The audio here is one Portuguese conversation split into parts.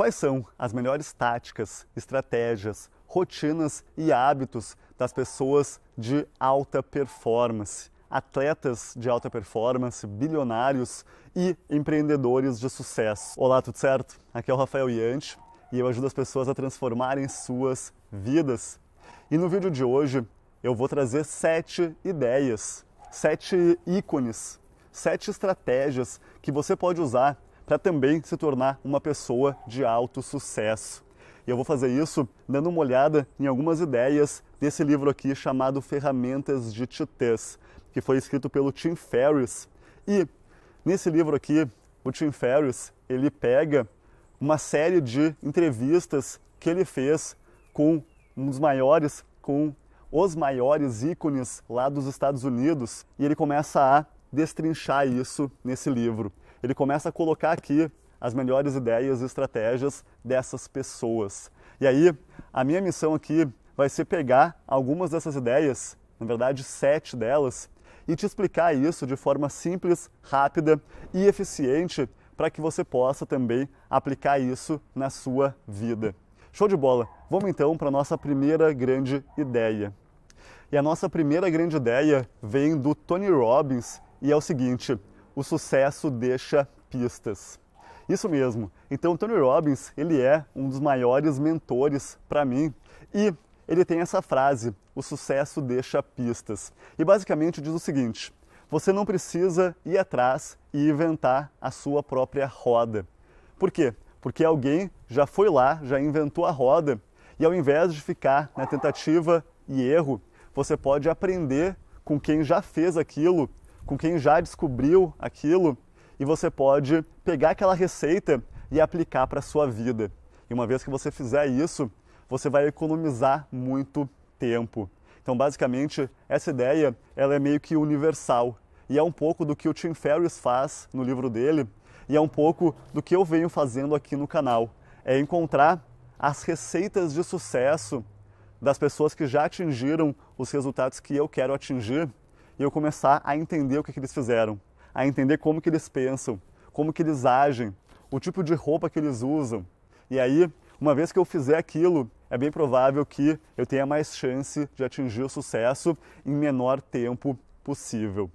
Quais são as melhores táticas, estratégias, rotinas e hábitos das pessoas de alta performance? atletas de alta performance, bilionários e empreendedores de sucesso. Olá, tudo certo? Aqui é o Rafael Yanti e eu ajudo as pessoas a transformarem suas vidas. E no vídeo de hoje eu vou trazer sete ideias, sete ícones, sete estratégias que você pode usar para também se tornar uma pessoa de alto sucesso. E eu vou fazer isso dando uma olhada em algumas ideias desse livro aqui chamado Ferramentas de Titãs, que foi escrito pelo Tim Ferriss. E nesse livro aqui, o Tim Ferriss, ele pega uma série de entrevistas que ele fez com um dos maiores, com os maiores ícones lá dos Estados Unidos, e ele começa a destrinchar isso nesse livro ele começa a colocar aqui as melhores ideias e estratégias dessas pessoas. E aí, a minha missão aqui vai ser pegar algumas dessas ideias, na verdade, sete delas, e te explicar isso de forma simples, rápida e eficiente para que você possa também aplicar isso na sua vida. Show de bola! Vamos então para a nossa primeira grande ideia. E a nossa primeira grande ideia vem do Tony Robbins e é o seguinte: o sucesso deixa pistas. Isso mesmo. Então, Tony Robbins, ele é um dos maiores mentores para mim e ele tem essa frase: o sucesso deixa pistas. E basicamente diz o seguinte: você não precisa ir atrás e inventar a sua própria roda. Por quê? Porque alguém já foi lá, já inventou a roda e ao invés de ficar na tentativa e erro, você pode aprender com quem já fez aquilo com quem já descobriu aquilo e você pode pegar aquela receita e aplicar para a sua vida. E uma vez que você fizer isso, você vai economizar muito tempo. Então, basicamente, essa ideia ela é meio que universal e é um pouco do que o Tim Ferriss faz no livro dele e é um pouco do que eu venho fazendo aqui no canal. É encontrar as receitas de sucesso das pessoas que já atingiram os resultados que eu quero atingir e eu começar a entender o que, é que eles fizeram, a entender como que eles pensam, como que eles agem, o tipo de roupa que eles usam. E aí, uma vez que eu fizer aquilo, é bem provável que eu tenha mais chance de atingir o sucesso em menor tempo possível.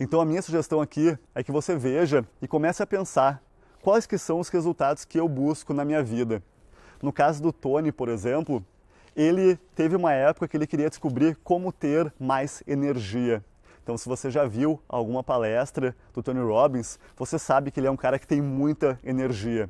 Então a minha sugestão aqui é que você veja e comece a pensar quais que são os resultados que eu busco na minha vida. No caso do Tony, por exemplo, ele teve uma época que ele queria descobrir como ter mais energia. Então, se você já viu alguma palestra do Tony Robbins, você sabe que ele é um cara que tem muita energia.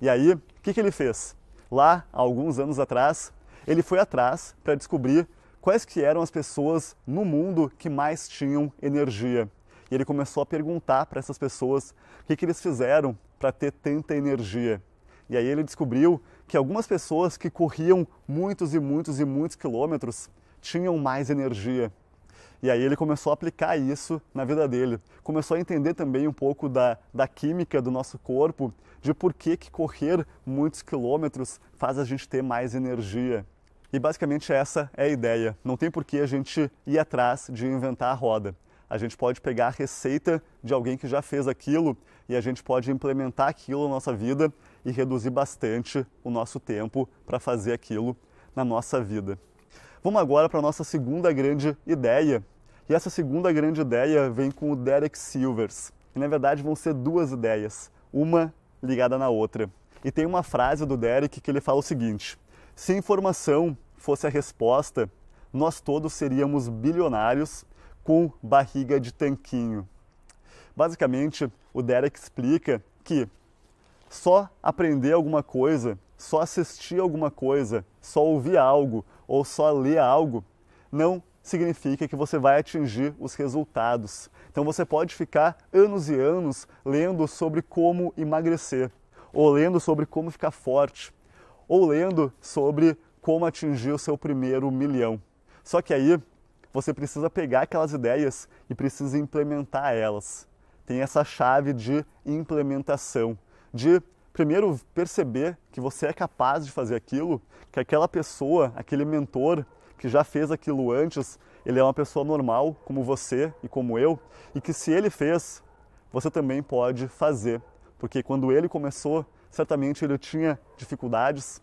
E aí, o que, que ele fez? Lá, alguns anos atrás, ele foi atrás para descobrir quais que eram as pessoas no mundo que mais tinham energia. E ele começou a perguntar para essas pessoas o que, que eles fizeram para ter tanta energia. E aí ele descobriu que algumas pessoas que corriam muitos e muitos e muitos quilômetros tinham mais energia. E aí ele começou a aplicar isso na vida dele. Começou a entender também um pouco da, da química do nosso corpo, de por que, que correr muitos quilômetros faz a gente ter mais energia. E basicamente essa é a ideia. Não tem por que a gente ir atrás de inventar a roda. A gente pode pegar a receita de alguém que já fez aquilo e a gente pode implementar aquilo na nossa vida e reduzir bastante o nosso tempo para fazer aquilo na nossa vida. Vamos agora para a nossa segunda grande ideia. E essa segunda grande ideia vem com o Derek Silvers. E na verdade vão ser duas ideias, uma ligada na outra. E tem uma frase do Derek que ele fala o seguinte: se informação fosse a resposta, nós todos seríamos bilionários com barriga de tanquinho. Basicamente, o Derek explica que só aprender alguma coisa só assistir alguma coisa, só ouvir algo ou só ler algo, não significa que você vai atingir os resultados. Então você pode ficar anos e anos lendo sobre como emagrecer, ou lendo sobre como ficar forte, ou lendo sobre como atingir o seu primeiro milhão. Só que aí você precisa pegar aquelas ideias e precisa implementar elas. Tem essa chave de implementação, de primeiro perceber que você é capaz de fazer aquilo, que aquela pessoa, aquele mentor que já fez aquilo antes, ele é uma pessoa normal, como você e como eu, e que se ele fez, você também pode fazer. Porque quando ele começou, certamente ele tinha dificuldades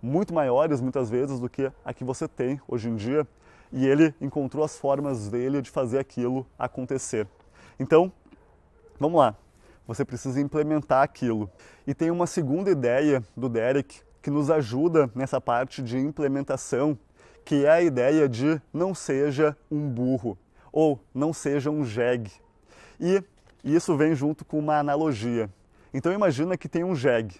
muito maiores, muitas vezes, do que a que você tem hoje em dia, e ele encontrou as formas dele de fazer aquilo acontecer. Então, vamos lá você precisa implementar aquilo. E tem uma segunda ideia do Derek que nos ajuda nessa parte de implementação, que é a ideia de não seja um burro ou não seja um jegue. E isso vem junto com uma analogia. Então imagina que tem um jegue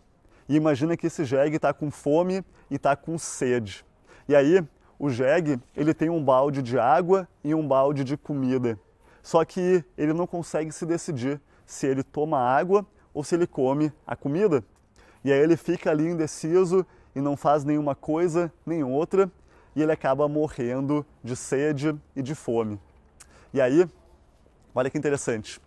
e imagina que esse jegue está com fome e está com sede. E aí o jegue ele tem um balde de água e um balde de comida. Só que ele não consegue se decidir se ele toma água ou se ele come a comida. E aí ele fica ali indeciso e não faz nenhuma coisa nem outra, e ele acaba morrendo de sede e de fome. E aí, olha que interessante.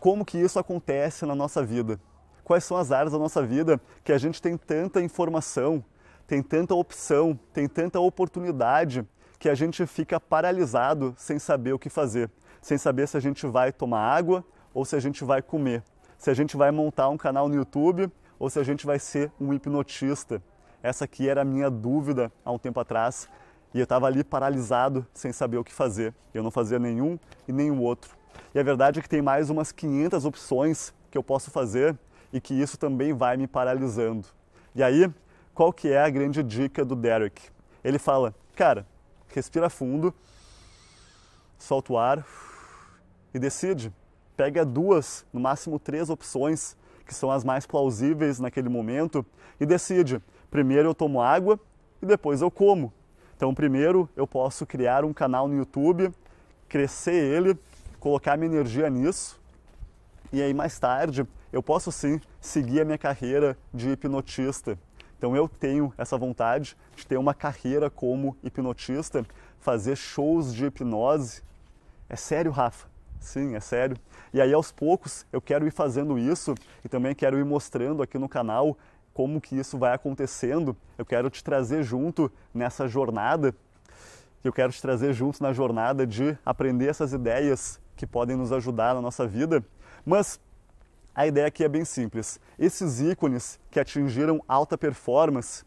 Como que isso acontece na nossa vida? Quais são as áreas da nossa vida que a gente tem tanta informação, tem tanta opção, tem tanta oportunidade que a gente fica paralisado sem saber o que fazer, sem saber se a gente vai tomar água ou se a gente vai comer, se a gente vai montar um canal no YouTube ou se a gente vai ser um hipnotista. Essa aqui era a minha dúvida há um tempo atrás e eu estava ali paralisado sem saber o que fazer. Eu não fazia nenhum e nenhum outro. E a verdade é que tem mais umas 500 opções que eu posso fazer e que isso também vai me paralisando. E aí, qual que é a grande dica do Derek? Ele fala, cara, respira fundo, solta o ar e decide pega duas, no máximo três opções, que são as mais plausíveis naquele momento, e decide: primeiro eu tomo água e depois eu como. Então, primeiro eu posso criar um canal no YouTube, crescer ele, colocar minha energia nisso, e aí mais tarde eu posso sim seguir a minha carreira de hipnotista. Então eu tenho essa vontade de ter uma carreira como hipnotista, fazer shows de hipnose. É sério, Rafa? Sim, é sério. E aí aos poucos eu quero ir fazendo isso e também quero ir mostrando aqui no canal como que isso vai acontecendo. Eu quero te trazer junto nessa jornada. Eu quero te trazer junto na jornada de aprender essas ideias que podem nos ajudar na nossa vida. Mas a ideia aqui é bem simples. Esses ícones que atingiram alta performance,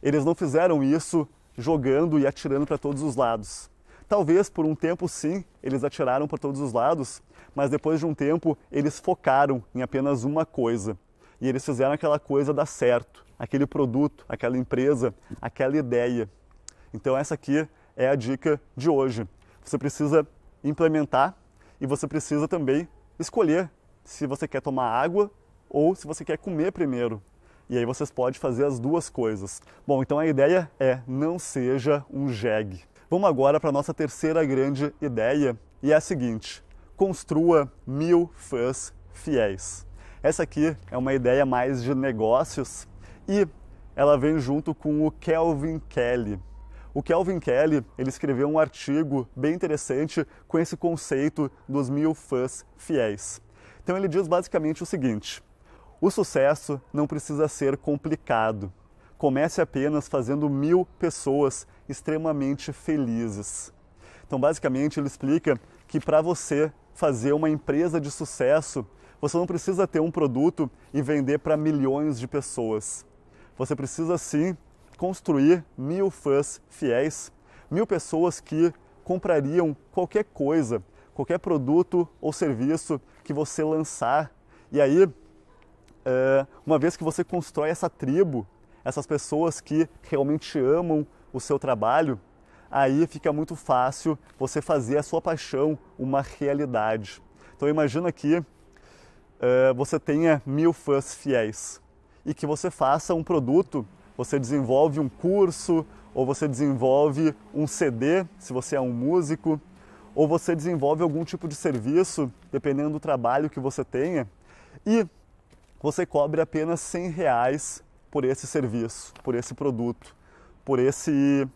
eles não fizeram isso jogando e atirando para todos os lados. Talvez por um tempo, sim, eles atiraram para todos os lados, mas depois de um tempo eles focaram em apenas uma coisa e eles fizeram aquela coisa dar certo, aquele produto, aquela empresa, aquela ideia. Então, essa aqui é a dica de hoje. Você precisa implementar e você precisa também escolher se você quer tomar água ou se você quer comer primeiro. E aí vocês podem fazer as duas coisas. Bom, então a ideia é não seja um jegue. Vamos agora para a nossa terceira grande ideia e é a seguinte: construa mil fãs fiéis. Essa aqui é uma ideia mais de negócios e ela vem junto com o Kelvin Kelly. O Kelvin Kelly ele escreveu um artigo bem interessante com esse conceito dos mil fãs fiéis. Então ele diz basicamente o seguinte: o sucesso não precisa ser complicado. Comece apenas fazendo mil pessoas extremamente felizes. Então, basicamente, ele explica que para você fazer uma empresa de sucesso, você não precisa ter um produto e vender para milhões de pessoas. Você precisa sim construir mil fãs fiéis, mil pessoas que comprariam qualquer coisa, qualquer produto ou serviço que você lançar. E aí, eh, uma vez que você constrói essa tribo, essas pessoas que realmente amam o seu trabalho, aí fica muito fácil você fazer a sua paixão uma realidade. Então imagina que uh, você tenha mil fãs fiéis e que você faça um produto, você desenvolve um curso ou você desenvolve um CD, se você é um músico, ou você desenvolve algum tipo de serviço, dependendo do trabalho que você tenha, e você cobre apenas 100 reais por esse serviço, por esse produto por esse,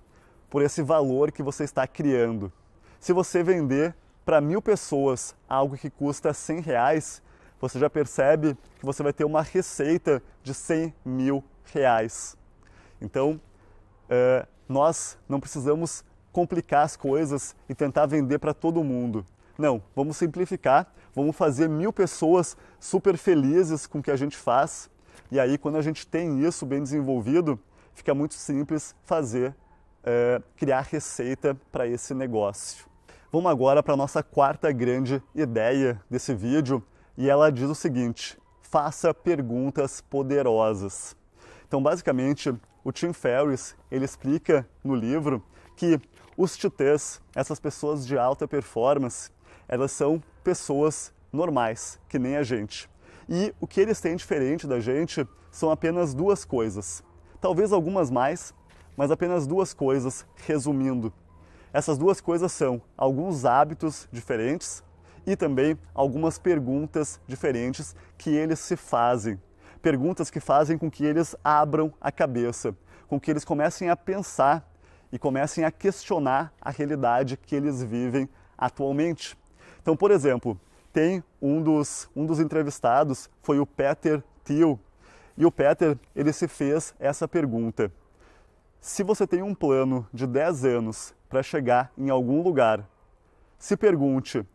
por esse valor que você está criando. Se você vender para mil pessoas algo que custa 100 reais, você já percebe que você vai ter uma receita de 100 mil reais. Então, uh, nós não precisamos complicar as coisas e tentar vender para todo mundo. Não, vamos simplificar, vamos fazer mil pessoas super felizes com o que a gente faz. E aí, quando a gente tem isso bem desenvolvido, fica muito simples fazer, é, criar receita para esse negócio. Vamos agora para a nossa quarta grande ideia desse vídeo e ela diz o seguinte: faça perguntas poderosas. Então, basicamente, o Tim Ferriss ele explica no livro que os titãs, essas pessoas de alta performance, elas são pessoas normais, que nem a gente. E o que eles têm diferente da gente são apenas duas coisas talvez algumas mais, mas apenas duas coisas resumindo. Essas duas coisas são alguns hábitos diferentes e também algumas perguntas diferentes que eles se fazem. Perguntas que fazem com que eles abram a cabeça, com que eles comecem a pensar e comecem a questionar a realidade que eles vivem atualmente. Então, por exemplo, tem um dos, um dos entrevistados, foi o Peter Thiel, e o Peter, ele se fez essa pergunta: Se você tem um plano de 10 anos para chegar em algum lugar, se pergunte: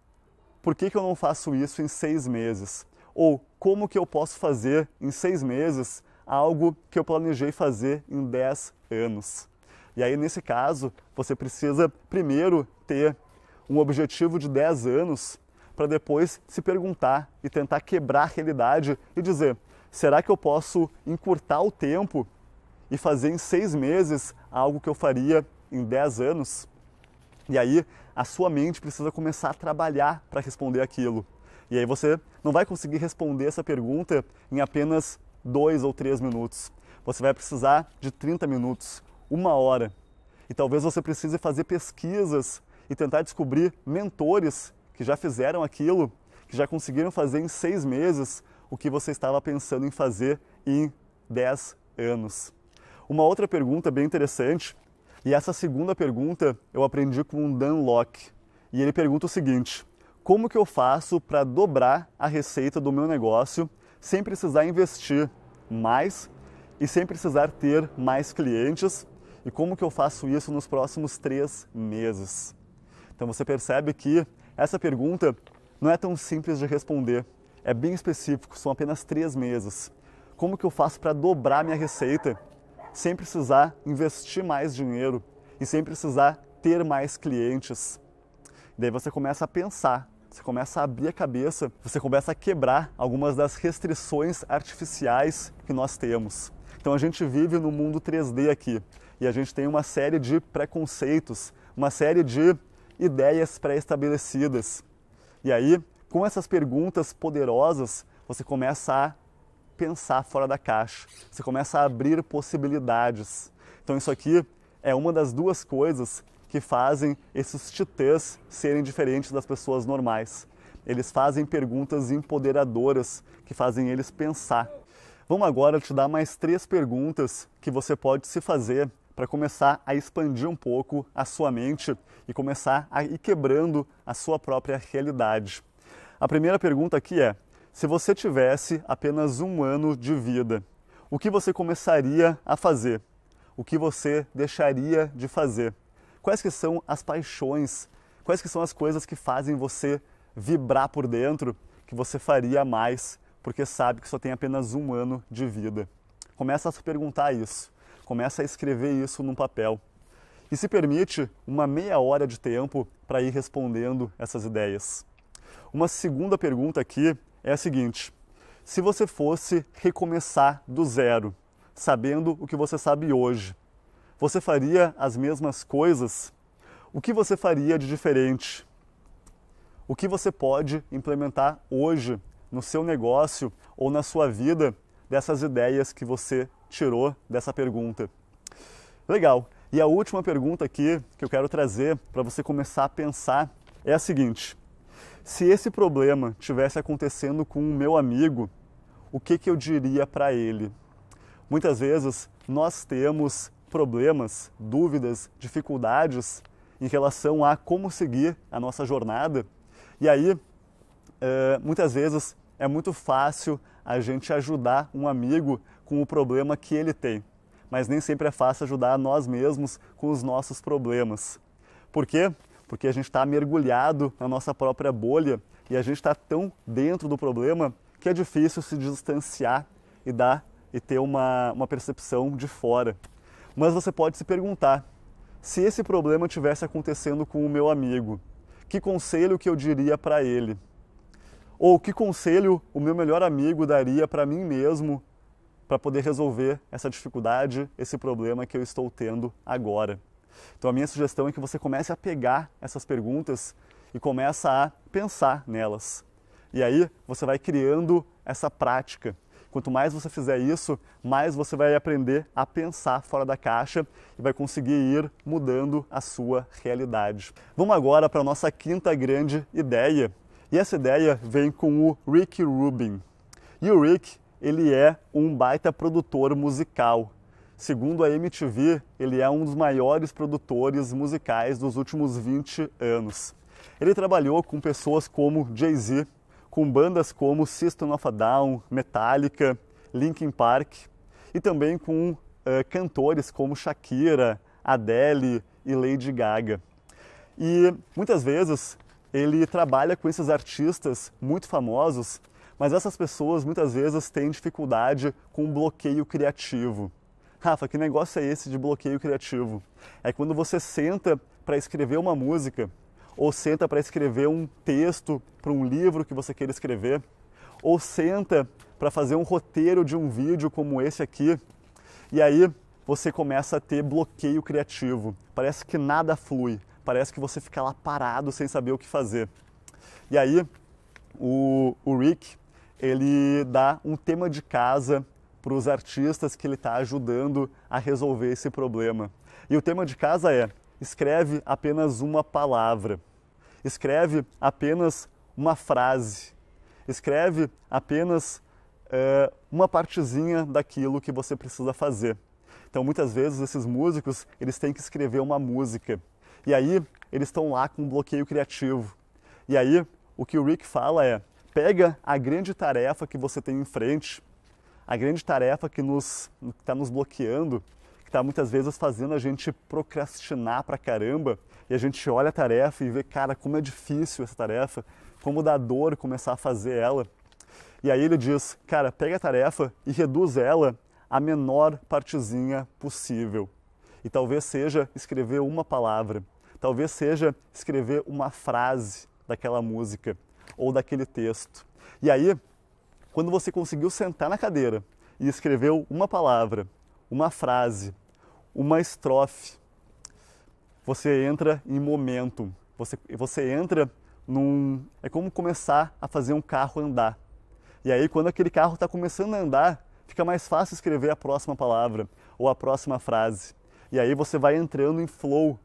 por que, que eu não faço isso em seis meses? Ou como que eu posso fazer em seis meses algo que eu planejei fazer em 10 anos? E aí, nesse caso, você precisa primeiro ter um objetivo de 10 anos para depois se perguntar e tentar quebrar a realidade e dizer: será que eu posso encurtar o tempo e fazer em seis meses algo que eu faria em dez anos? E aí a sua mente precisa começar a trabalhar para responder aquilo. E aí você não vai conseguir responder essa pergunta em apenas dois ou três minutos. Você vai precisar de 30 minutos, uma hora. E talvez você precise fazer pesquisas e tentar descobrir mentores que já fizeram aquilo, que já conseguiram fazer em seis meses o que você estava pensando em fazer em 10 anos. Uma outra pergunta bem interessante, e essa segunda pergunta eu aprendi com o Dan Locke, e ele pergunta o seguinte: como que eu faço para dobrar a receita do meu negócio sem precisar investir mais e sem precisar ter mais clientes? E como que eu faço isso nos próximos três meses? Então você percebe que essa pergunta não é tão simples de responder. É bem específico, são apenas três meses. Como que eu faço para dobrar minha receita sem precisar investir mais dinheiro e sem precisar ter mais clientes? Daí você começa a pensar, você começa a abrir a cabeça, você começa a quebrar algumas das restrições artificiais que nós temos. Então a gente vive no mundo 3D aqui e a gente tem uma série de preconceitos, uma série de ideias pré-estabelecidas. E aí com essas perguntas poderosas, você começa a pensar fora da caixa, você começa a abrir possibilidades. Então, isso aqui é uma das duas coisas que fazem esses titãs serem diferentes das pessoas normais. Eles fazem perguntas empoderadoras que fazem eles pensar. Vamos agora te dar mais três perguntas que você pode se fazer para começar a expandir um pouco a sua mente e começar a ir quebrando a sua própria realidade. A primeira pergunta aqui é: se você tivesse apenas um ano de vida, o que você começaria a fazer? O que você deixaria de fazer? Quais que são as paixões? Quais que são as coisas que fazem você vibrar por dentro que você faria mais porque sabe que só tem apenas um ano de vida? Começa a se perguntar isso. Começa a escrever isso num papel. E se permite uma meia hora de tempo para ir respondendo essas ideias. Uma segunda pergunta aqui é a seguinte: se você fosse recomeçar do zero, sabendo o que você sabe hoje, você faria as mesmas coisas? O que você faria de diferente? O que você pode implementar hoje no seu negócio ou na sua vida dessas ideias que você tirou dessa pergunta? Legal. E a última pergunta aqui que eu quero trazer para você começar a pensar é a seguinte: se esse problema tivesse acontecendo com o meu amigo, o que, que eu diria para ele? Muitas vezes nós temos problemas, dúvidas, dificuldades em relação a como seguir a nossa jornada. E aí, eh, muitas vezes é muito fácil a gente ajudar um amigo com o problema que ele tem, mas nem sempre é fácil ajudar nós mesmos com os nossos problemas. Por quê? porque a gente está mergulhado na nossa própria bolha e a gente está tão dentro do problema que é difícil se distanciar e dar e ter uma, uma percepção de fora. Mas você pode se perguntar: se esse problema estivesse acontecendo com o meu amigo, que conselho que eu diria para ele? Ou que conselho o meu melhor amigo daria para mim mesmo para poder resolver essa dificuldade, esse problema que eu estou tendo agora? Então a minha sugestão é que você comece a pegar essas perguntas e comece a pensar nelas. E aí você vai criando essa prática. Quanto mais você fizer isso, mais você vai aprender a pensar fora da caixa e vai conseguir ir mudando a sua realidade. Vamos agora para a nossa quinta grande ideia. E essa ideia vem com o Rick Rubin. E o Rick, ele é um baita produtor musical. Segundo a MTV, ele é um dos maiores produtores musicais dos últimos 20 anos. Ele trabalhou com pessoas como Jay-Z, com bandas como System of a Down, Metallica, Linkin Park e também com uh, cantores como Shakira, Adele e Lady Gaga. E muitas vezes ele trabalha com esses artistas muito famosos, mas essas pessoas muitas vezes têm dificuldade com bloqueio criativo. Rafa, que negócio é esse de bloqueio criativo? É quando você senta para escrever uma música, ou senta para escrever um texto para um livro que você queira escrever, ou senta para fazer um roteiro de um vídeo como esse aqui, e aí você começa a ter bloqueio criativo. Parece que nada flui, parece que você fica lá parado sem saber o que fazer. E aí o, o Rick ele dá um tema de casa para os artistas que ele está ajudando a resolver esse problema. E o tema de casa é: escreve apenas uma palavra, escreve apenas uma frase, escreve apenas eh, uma partezinha daquilo que você precisa fazer. Então, muitas vezes esses músicos eles têm que escrever uma música e aí eles estão lá com um bloqueio criativo. E aí o que o Rick fala é: pega a grande tarefa que você tem em frente a grande tarefa que nos está nos bloqueando, que está muitas vezes fazendo a gente procrastinar pra caramba, e a gente olha a tarefa e vê, cara, como é difícil essa tarefa, como dá dor começar a fazer ela. E aí ele diz, cara, pega a tarefa e reduz ela a menor partezinha possível. E talvez seja escrever uma palavra, talvez seja escrever uma frase daquela música ou daquele texto. E aí quando você conseguiu sentar na cadeira e escreveu uma palavra, uma frase, uma estrofe, você entra em momento, você, você entra num. É como começar a fazer um carro andar. E aí, quando aquele carro está começando a andar, fica mais fácil escrever a próxima palavra ou a próxima frase. E aí você vai entrando em flow,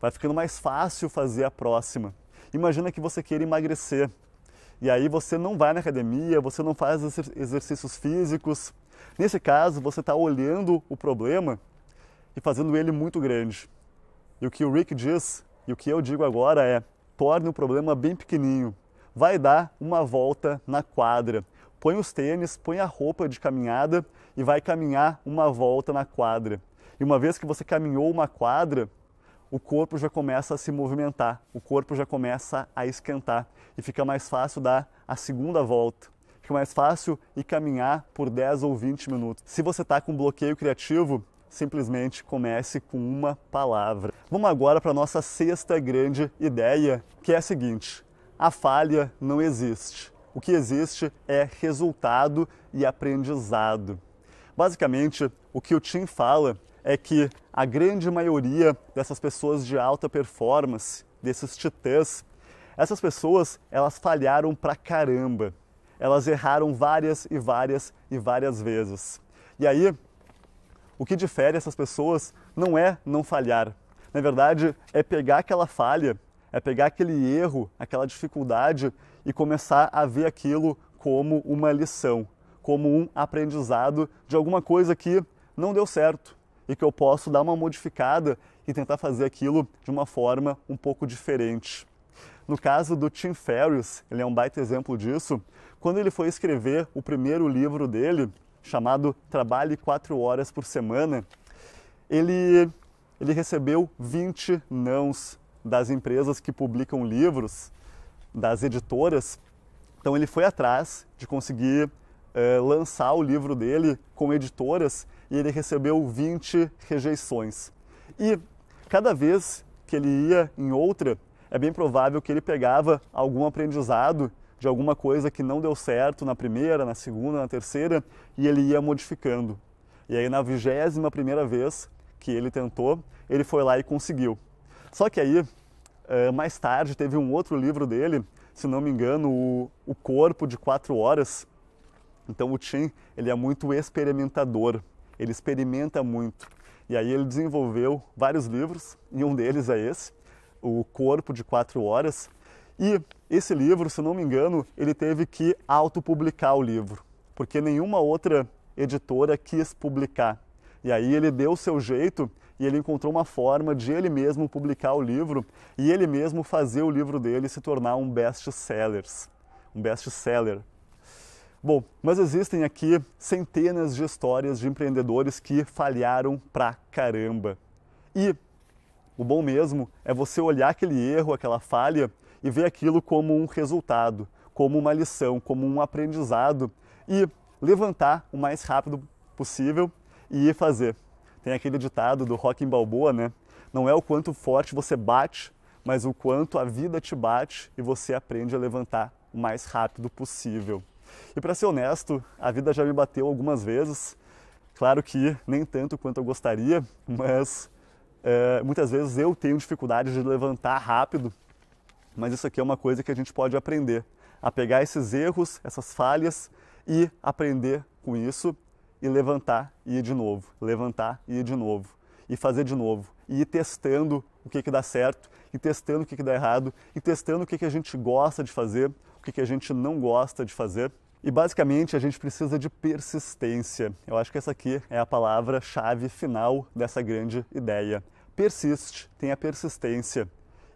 vai ficando mais fácil fazer a próxima. Imagina que você queira emagrecer, e aí você não vai na academia, você não faz exercícios físicos. Nesse caso, você está olhando o problema e fazendo ele muito grande. E o que o Rick diz e o que eu digo agora é: torne o problema bem pequenininho. Vai dar uma volta na quadra. Põe os tênis, põe a roupa de caminhada e vai caminhar uma volta na quadra. E uma vez que você caminhou uma quadra, o corpo já começa a se movimentar, o corpo já começa a esquentar e fica mais fácil dar a segunda volta. Fica mais fácil ir caminhar por 10 ou 20 minutos. Se você está com bloqueio criativo, simplesmente comece com uma palavra. Vamos agora para a nossa sexta grande ideia, que é a seguinte: a falha não existe. O que existe é resultado e aprendizado. Basicamente, o que o Tim fala é que a grande maioria dessas pessoas de alta performance, desses titãs, essas pessoas, elas falharam pra caramba. Elas erraram várias e várias e várias vezes. E aí, o que difere essas pessoas não é não falhar. Na verdade, é pegar aquela falha, é pegar aquele erro, aquela dificuldade e começar a ver aquilo como uma lição, como um aprendizado de alguma coisa que não deu certo, e que eu posso dar uma modificada e tentar fazer aquilo de uma forma um pouco diferente. No caso do Tim Ferriss, ele é um baita exemplo disso. Quando ele foi escrever o primeiro livro dele, chamado Trabalhe 4 horas por semana, ele, ele recebeu 20 nãos das empresas que publicam livros, das editoras. Então ele foi atrás de conseguir uh, lançar o livro dele com editoras e ele recebeu 20 rejeições. E cada vez que ele ia em outra, é bem provável que ele pegava algum aprendizado de alguma coisa que não deu certo na primeira, na segunda, na terceira, e ele ia modificando. E aí na vigésima primeira vez que ele tentou, ele foi lá e conseguiu. Só que aí, eh, mais tarde, teve um outro livro dele, se não me engano, O Corpo de Quatro Horas. Então o Tim, ele é muito experimentador ele experimenta muito. E aí ele desenvolveu vários livros, e um deles é esse, O Corpo de Quatro Horas. E esse livro, se não me engano, ele teve que autopublicar o livro, porque nenhuma outra editora quis publicar. E aí ele deu o seu jeito e ele encontrou uma forma de ele mesmo publicar o livro e ele mesmo fazer o livro dele se tornar um best-sellers, um best-seller. Bom, mas existem aqui centenas de histórias de empreendedores que falharam pra caramba. E o bom mesmo é você olhar aquele erro, aquela falha e ver aquilo como um resultado, como uma lição, como um aprendizado e levantar o mais rápido possível e ir fazer. Tem aquele ditado do Rock em Balboa, né? Não é o quanto forte você bate, mas o quanto a vida te bate e você aprende a levantar o mais rápido possível. E para ser honesto, a vida já me bateu algumas vezes. Claro que nem tanto quanto eu gostaria, mas é, muitas vezes eu tenho dificuldade de levantar rápido. Mas isso aqui é uma coisa que a gente pode aprender a pegar esses erros, essas falhas e aprender com isso e levantar e ir de novo, levantar e ir de novo e fazer de novo e ir testando o que que dá certo e testando o que que dá errado e testando o que que a gente gosta de fazer, o que que a gente não gosta de fazer e basicamente a gente precisa de persistência. Eu acho que essa aqui é a palavra-chave final dessa grande ideia. Persiste, tenha persistência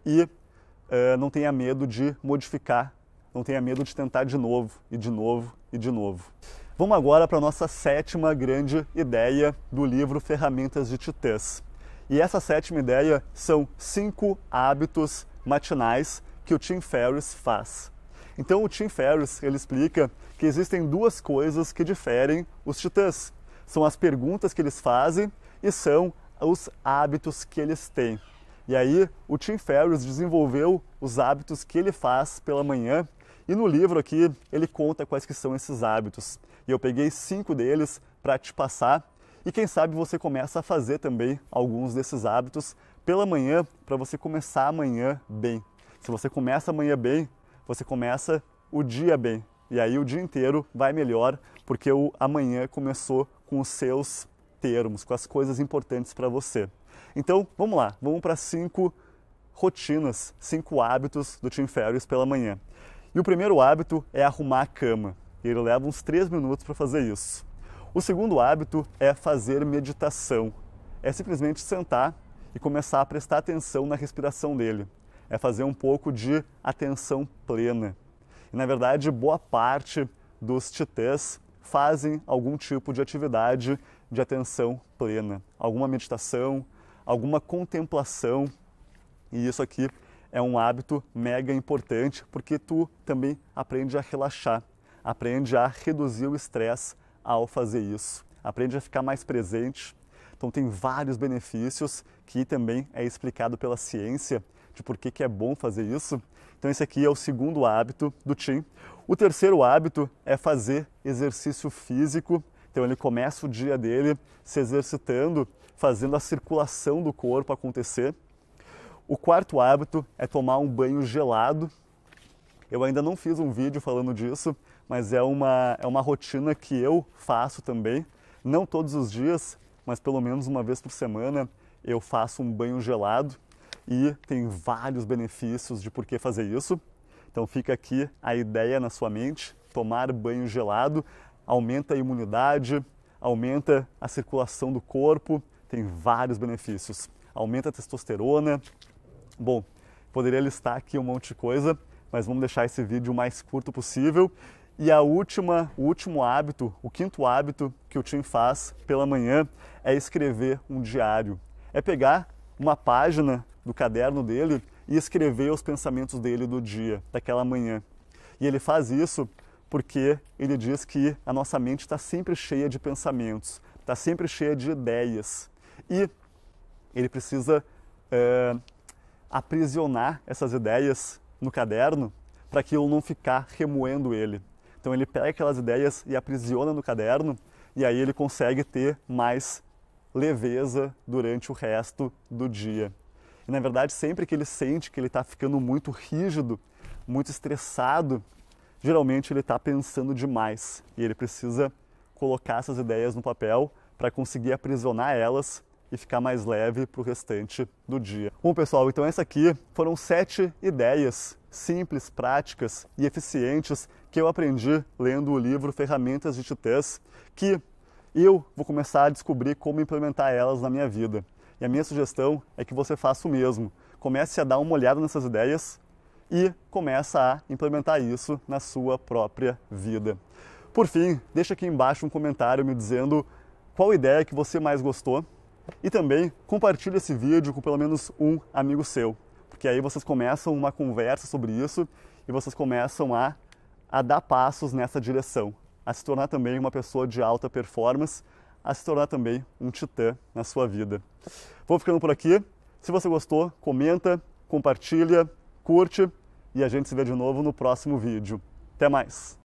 e uh, não tenha medo de modificar, não tenha medo de tentar de novo e de novo e de novo. Vamos agora para a nossa sétima grande ideia do livro Ferramentas de Titãs. E essa sétima ideia são cinco hábitos matinais que o Tim Ferriss faz. Então o Tim Ferriss ele explica que existem duas coisas que diferem os titãs. São as perguntas que eles fazem e são os hábitos que eles têm. E aí o Tim Ferriss desenvolveu os hábitos que ele faz pela manhã e no livro aqui ele conta quais que são esses hábitos. E eu peguei cinco deles para te passar e quem sabe você começa a fazer também alguns desses hábitos pela manhã para você começar amanhã bem. Se você começa amanhã bem, você começa o dia bem. E aí o dia inteiro vai melhor, porque o amanhã começou com os seus termos, com as coisas importantes para você. Então, vamos lá, vamos para cinco rotinas, cinco hábitos do Tim Ferriss pela manhã. E o primeiro hábito é arrumar a cama. E ele leva uns três minutos para fazer isso. O segundo hábito é fazer meditação. É simplesmente sentar e começar a prestar atenção na respiração dele é fazer um pouco de atenção plena. E, na verdade, boa parte dos titãs fazem algum tipo de atividade de atenção plena, alguma meditação, alguma contemplação. E isso aqui é um hábito mega importante porque tu também aprende a relaxar, aprende a reduzir o estresse ao fazer isso, aprende a ficar mais presente. Então tem vários benefícios que também é explicado pela ciência de por que, que é bom fazer isso. Então, esse aqui é o segundo hábito do Tim. O terceiro hábito é fazer exercício físico. Então, ele começa o dia dele se exercitando, fazendo a circulação do corpo acontecer. O quarto hábito é tomar um banho gelado. Eu ainda não fiz um vídeo falando disso, mas é uma, é uma rotina que eu faço também. Não todos os dias, mas pelo menos uma vez por semana eu faço um banho gelado e tem vários benefícios de por que fazer isso. Então fica aqui a ideia na sua mente, tomar banho gelado aumenta a imunidade, aumenta a circulação do corpo, tem vários benefícios. Aumenta a testosterona. Bom, poderia listar aqui um monte de coisa, mas vamos deixar esse vídeo o mais curto possível. E a última, o último hábito, o quinto hábito que o Tim faz pela manhã é escrever um diário. É pegar uma página do caderno dele e escrever os pensamentos dele do dia, daquela manhã. E ele faz isso porque ele diz que a nossa mente está sempre cheia de pensamentos, está sempre cheia de ideias. E ele precisa é, aprisionar essas ideias no caderno para que eu não ficar remoendo ele. Então ele pega aquelas ideias e aprisiona no caderno e aí ele consegue ter mais leveza durante o resto do dia. E na verdade, sempre que ele sente que ele está ficando muito rígido, muito estressado, geralmente ele está pensando demais e ele precisa colocar essas ideias no papel para conseguir aprisionar elas e ficar mais leve para o restante do dia. Bom, pessoal, então essa aqui foram sete ideias simples, práticas e eficientes que eu aprendi lendo o livro Ferramentas de Titãs, que eu vou começar a descobrir como implementar elas na minha vida. E a minha sugestão é que você faça o mesmo. Comece a dar uma olhada nessas ideias e comece a implementar isso na sua própria vida. Por fim, deixa aqui embaixo um comentário me dizendo qual ideia que você mais gostou e também compartilhe esse vídeo com pelo menos um amigo seu, porque aí vocês começam uma conversa sobre isso e vocês começam a, a dar passos nessa direção, a se tornar também uma pessoa de alta performance a se tornar também um titã na sua vida. Vou ficando por aqui. Se você gostou, comenta, compartilha, curte e a gente se vê de novo no próximo vídeo. Até mais!